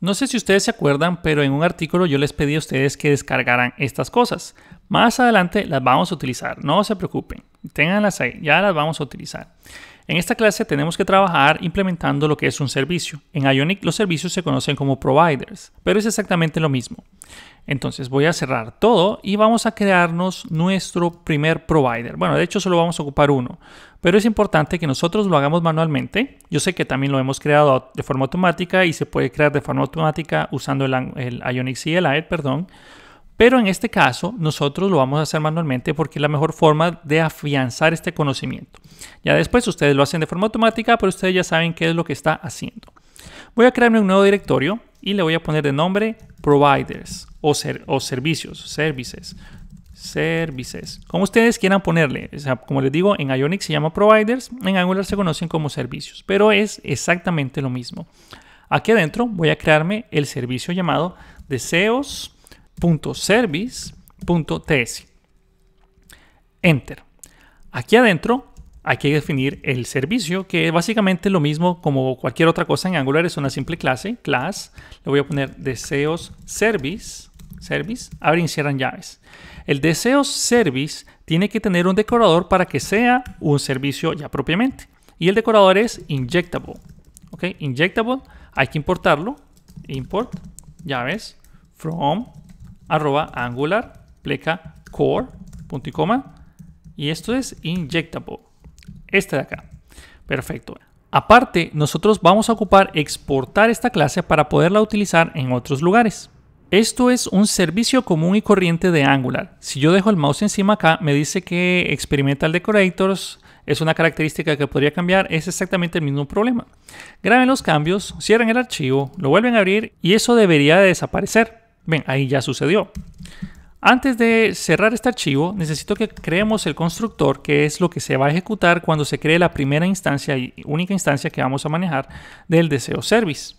No sé si ustedes se acuerdan, pero en un artículo yo les pedí a ustedes que descargaran estas cosas. Más adelante las vamos a utilizar, no se preocupen, ténganlas ahí, ya las vamos a utilizar. En esta clase tenemos que trabajar implementando lo que es un servicio. En Ionic los servicios se conocen como providers, pero es exactamente lo mismo. Entonces voy a cerrar todo y vamos a crearnos nuestro primer provider. Bueno, de hecho solo vamos a ocupar uno, pero es importante que nosotros lo hagamos manualmente. Yo sé que también lo hemos creado de forma automática y se puede crear de forma automática usando el, Ionic CLI, e perdón. Pero en este caso, nosotros lo vamos a hacer manualmente porque es la mejor forma de afianzar este conocimiento. Ya después ustedes lo hacen de forma automática, pero ustedes ya saben qué es lo que está haciendo. Voy a crearme un nuevo directorio y le voy a poner de nombre providers o, servicios, services, services, como ustedes quieran ponerle. como les digo, en Ionic se llama providers, en Angular se conocen como servicios, pero es exactamente lo mismo. Aquí adentro voy a crearme el servicio llamado deseos service.ts. Enter. Aquí adentro hay que definir el servicio, que es básicamente lo mismo como cualquier otra cosa en Angular, es una simple clase, class. Le voy a poner deseos service, service, abrir y cierran llaves. El deseos service tiene que tener un decorador para que sea un servicio ya propiamente. Y el decorador es injectable. Ok, injectable, hay que importarlo. Import llaves from arroba angular pleca core punto y coma y esto es injectable este de acá perfecto aparte nosotros vamos a ocupar exportar esta clase para poderla utilizar en otros lugares esto es un servicio común y corriente de Angular. Si yo dejo el mouse encima acá, me dice que Experimental Decorators es una característica que podría cambiar. Es exactamente el mismo problema. Graben los cambios, cierran el archivo, lo vuelven a abrir y eso debería de desaparecer. Bien, ahí ya sucedió. Antes de cerrar este archivo, necesito que creemos el constructor, que es lo que se va a ejecutar cuando se cree la primera instancia y única instancia que vamos a manejar del deseo service.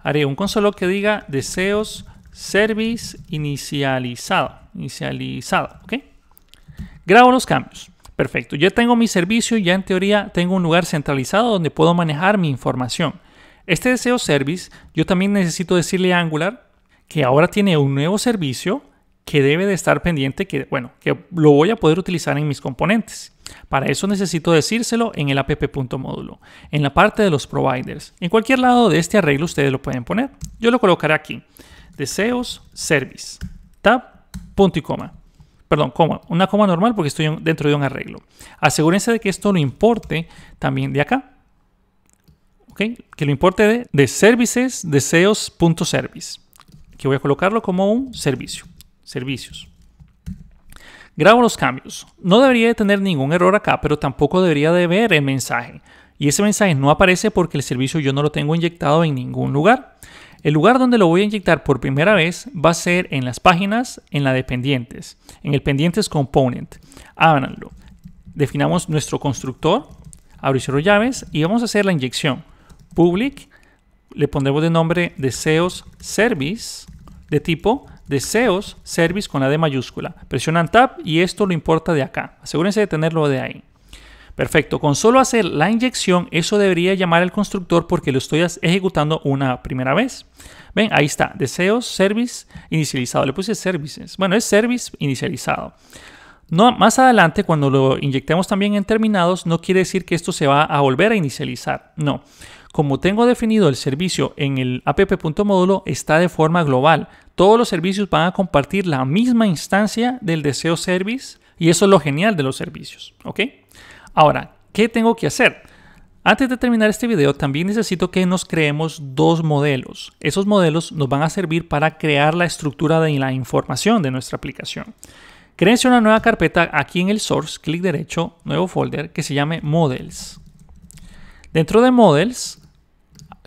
Haré un console que diga deseos service inicializado. Inicializado, ¿ok? Grabo los cambios. Perfecto, ya tengo mi servicio y ya en teoría tengo un lugar centralizado donde puedo manejar mi información. Este deseo service, yo también necesito decirle Angular que ahora tiene un nuevo servicio que debe de estar pendiente que, bueno, que lo voy a poder utilizar en mis componentes. Para eso necesito decírselo en el app.módulo, en la parte de los providers. En cualquier lado de este arreglo ustedes lo pueden poner. Yo lo colocaré aquí. Deseos, service, tab, punto y coma. Perdón, coma, una coma normal porque estoy dentro de un arreglo. Asegúrense de que esto lo importe también de acá. ¿Ok? Que lo importe de, de services, deseos, punto service que voy a colocarlo como un servicio. Servicios. Grabo los cambios. No debería de tener ningún error acá, pero tampoco debería de ver el mensaje. Y ese mensaje no aparece porque el servicio yo no lo tengo inyectado en ningún lugar. El lugar donde lo voy a inyectar por primera vez va a ser en las páginas, en la de pendientes, en el pendientes component. Ábranlo. Definamos nuestro constructor, abro y llaves y vamos a hacer la inyección public le pondremos de nombre deseos service de tipo deseos service con la D mayúscula. Presionan tab y esto lo importa de acá. Asegúrense de tenerlo de ahí. Perfecto, con solo hacer la inyección, eso debería llamar al constructor porque lo estoy ejecutando una primera vez. Ven, ahí está, deseos, service, inicializado. Le puse services. Bueno, es service inicializado. No, más adelante, cuando lo inyectemos también en terminados, no quiere decir que esto se va a volver a inicializar. No, como tengo definido el servicio en el app.módulo, está de forma global. Todos los servicios van a compartir la misma instancia del deseo service y eso es lo genial de los servicios. ¿ok? Ahora, ¿qué tengo que hacer? Antes de terminar este video, también necesito que nos creemos dos modelos. Esos modelos nos van a servir para crear la estructura de la información de nuestra aplicación. Créense una nueva carpeta aquí en el source, clic derecho, nuevo folder, que se llame Models. Dentro de Models,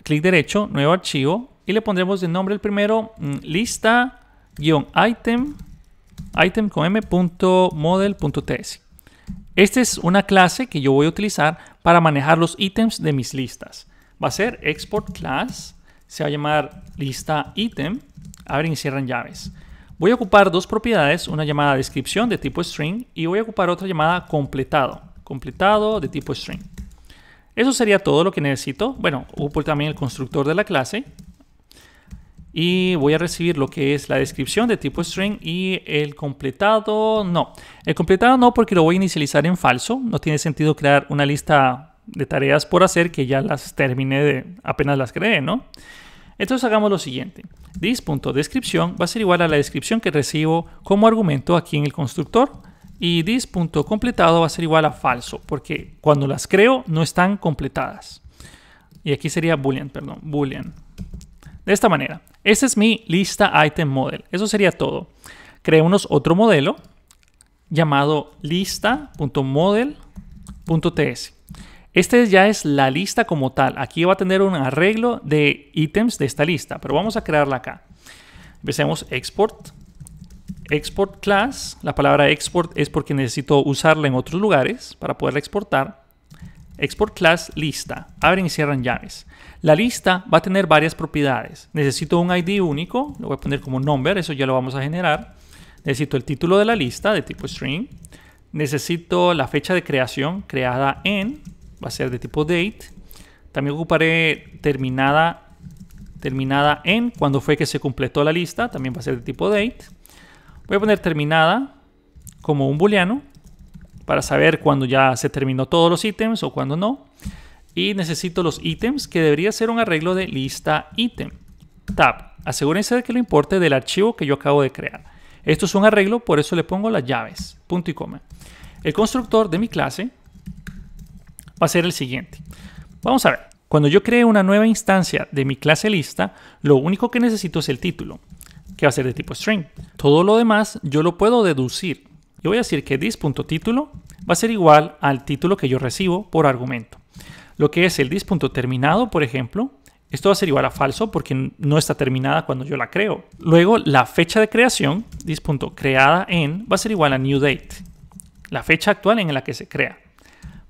clic derecho, nuevo archivo y le pondremos el nombre el primero, mm, lista-item, item con Esta es una clase que yo voy a utilizar para manejar los ítems de mis listas. Va a ser export class, se va a llamar lista item, abren y cierran llaves. Voy a ocupar dos propiedades, una llamada descripción de tipo string y voy a ocupar otra llamada completado, completado de tipo string. Eso sería todo lo que necesito. Bueno, por pues también el constructor de la clase. Y voy a recibir lo que es la descripción de tipo string y el completado no. El completado no porque lo voy a inicializar en falso. No tiene sentido crear una lista de tareas por hacer que ya las terminé de apenas las creé, ¿no? Entonces hagamos lo siguiente. This.descripción va a ser igual a la descripción que recibo como argumento aquí en el constructor y this.completado va a ser igual a falso, porque cuando las creo no están completadas. Y aquí sería boolean, perdón, boolean. De esta manera, Esta es mi lista item model. Eso sería todo. Creemos otro modelo llamado lista.model.ts. Este ya es la lista como tal. Aquí va a tener un arreglo de ítems de esta lista, pero vamos a crearla acá. Empecemos export export class. La palabra export es porque necesito usarla en otros lugares para poderla exportar. Export class lista. Abren y cierran llaves. La lista va a tener varias propiedades. Necesito un ID único. Lo voy a poner como number. Eso ya lo vamos a generar. Necesito el título de la lista de tipo string. Necesito la fecha de creación creada en. Va a ser de tipo date. También ocuparé terminada, terminada en cuando fue que se completó la lista. También va a ser de tipo date. Voy a poner terminada como un booleano para saber cuando ya se terminó todos los ítems o cuando no. Y necesito los ítems, que debería ser un arreglo de lista ítem. Tab. Asegúrense de que lo importe del archivo que yo acabo de crear. Esto es un arreglo, por eso le pongo las llaves. Punto y coma. El constructor de mi clase va a ser el siguiente. Vamos a ver. Cuando yo cree una nueva instancia de mi clase lista, lo único que necesito es el título que va a ser de tipo string. Todo lo demás yo lo puedo deducir. Yo voy a decir que this.título va a ser igual al título que yo recibo por argumento. Lo que es el this.terminado, por ejemplo, esto va a ser igual a falso porque no está terminada cuando yo la creo. Luego, la fecha de creación, this.creada en, va a ser igual a new date, la fecha actual en la que se crea.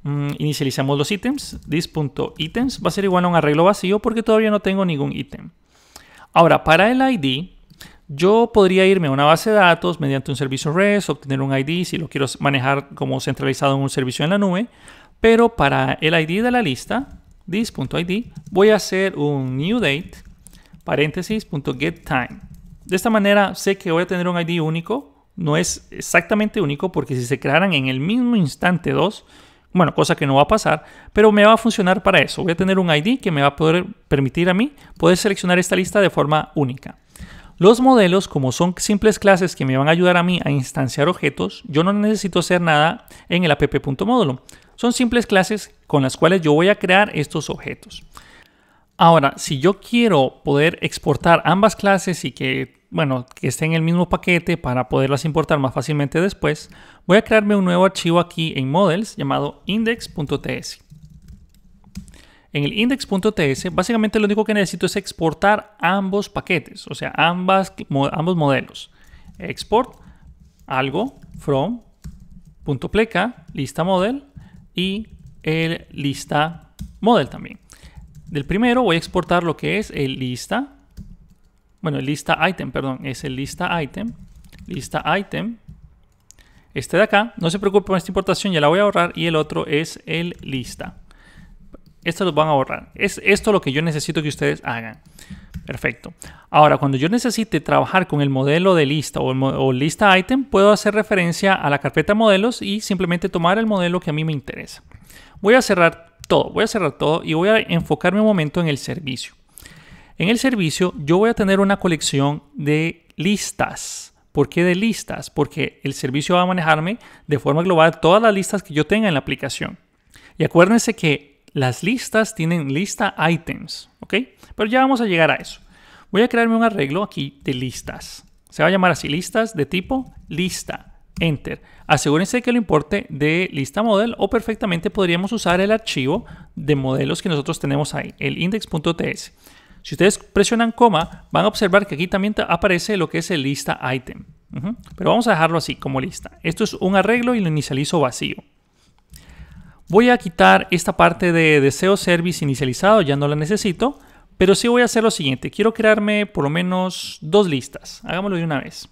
Mm, inicializamos los ítems, this.items va a ser igual a un arreglo vacío porque todavía no tengo ningún ítem. Ahora, para el ID, yo podría irme a una base de datos mediante un servicio REST, obtener un ID si lo quiero manejar como centralizado en un servicio en la nube, pero para el ID de la lista, this.id, voy a hacer un new date, paréntesis, punto De esta manera sé que voy a tener un ID único, no es exactamente único porque si se crearan en el mismo instante dos, bueno, cosa que no va a pasar, pero me va a funcionar para eso. Voy a tener un ID que me va a poder permitir a mí poder seleccionar esta lista de forma única. Los modelos, como son simples clases que me van a ayudar a mí a instanciar objetos, yo no necesito hacer nada en el app.módulo. Son simples clases con las cuales yo voy a crear estos objetos. Ahora, si yo quiero poder exportar ambas clases y que, bueno, que estén en el mismo paquete para poderlas importar más fácilmente después, voy a crearme un nuevo archivo aquí en Models llamado index.ts. En el index.ts, básicamente lo único que necesito es exportar ambos paquetes, o sea, ambos modelos. Export algo from .pleca, lista model y el lista model también. Del primero voy a exportar lo que es el lista, bueno, el lista item, perdón, es el lista item, lista item. Este de acá, no se preocupe preocupen, esta importación ya la voy a ahorrar y el otro es el lista. Esto los van a borrar. Es esto lo que yo necesito que ustedes hagan. Perfecto. Ahora, cuando yo necesite trabajar con el modelo de lista o, o, lista item, puedo hacer referencia a la carpeta modelos y simplemente tomar el modelo que a mí me interesa. Voy a cerrar todo, voy a cerrar todo y voy a enfocarme un momento en el servicio. En el servicio yo voy a tener una colección de listas. ¿Por qué de listas? Porque el servicio va a manejarme de forma global todas las listas que yo tenga en la aplicación. Y acuérdense que las listas tienen lista items, ¿ok? Pero ya vamos a llegar a eso. Voy a crearme un arreglo aquí de listas. Se va a llamar así, listas de tipo lista, enter. Asegúrense que lo importe de lista model o perfectamente podríamos usar el archivo de modelos que nosotros tenemos ahí, el index.ts. Si ustedes presionan coma, van a observar que aquí también aparece lo que es el lista item. Pero vamos a dejarlo así, como lista. Esto es un arreglo y lo inicializo vacío. Voy a quitar esta parte de deseo service inicializado, ya no la necesito, pero sí voy a hacer lo siguiente. Quiero crearme por lo menos dos listas. Hagámoslo de una vez.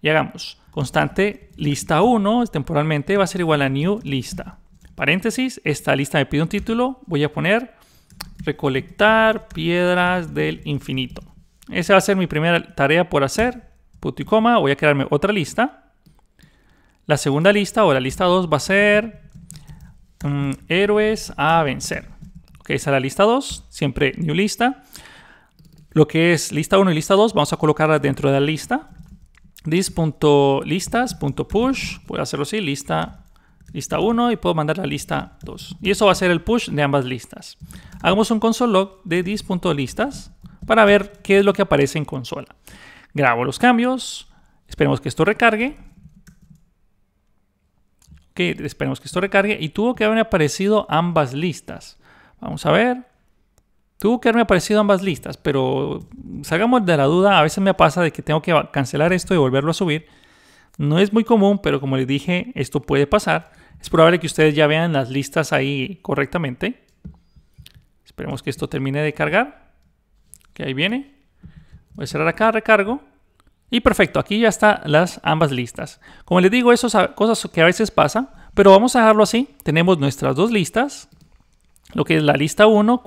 Y hagamos constante lista 1, temporalmente va a ser igual a new lista. Paréntesis, esta lista me pide un título, voy a poner recolectar piedras del infinito. Esa va a ser mi primera tarea por hacer, punto y coma, voy a crearme otra lista. La segunda lista o la lista 2 va a ser Mm, héroes a vencer. Ok, esa es la lista 2, siempre new lista. Lo que es lista 1 y lista 2, vamos a colocarla dentro de la lista. This.listas.push, puedo hacerlo así, lista, lista 1 y puedo mandar la lista 2. Y eso va a ser el push de ambas listas. Hagamos un console log de this.listas para ver qué es lo que aparece en consola. Grabo los cambios, esperemos que esto recargue. Ok, esperemos que esto recargue y tuvo que haberme aparecido ambas listas. Vamos a ver. Tuvo que haberme aparecido ambas listas, pero salgamos de la duda, a veces me pasa de que tengo que cancelar esto y volverlo a subir. No es muy común, pero como les dije, esto puede pasar. Es probable que ustedes ya vean las listas ahí correctamente. Esperemos que esto termine de cargar. Que ahí viene. Voy a cerrar acá, recargo. Y perfecto, aquí ya están las ambas listas. Como les digo, eso cosas que a veces pasan, pero vamos a dejarlo así. Tenemos nuestras dos listas, lo que es la lista 1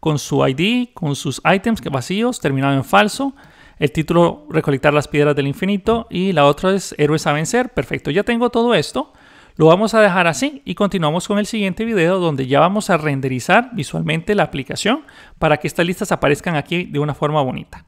con su ID, con sus items vacíos, terminado en falso, el título recolectar las piedras del infinito y la otra es héroes a vencer. Perfecto, ya tengo todo esto. Lo vamos a dejar así y continuamos con el siguiente video donde ya vamos a renderizar visualmente la aplicación para que estas listas aparezcan aquí de una forma bonita.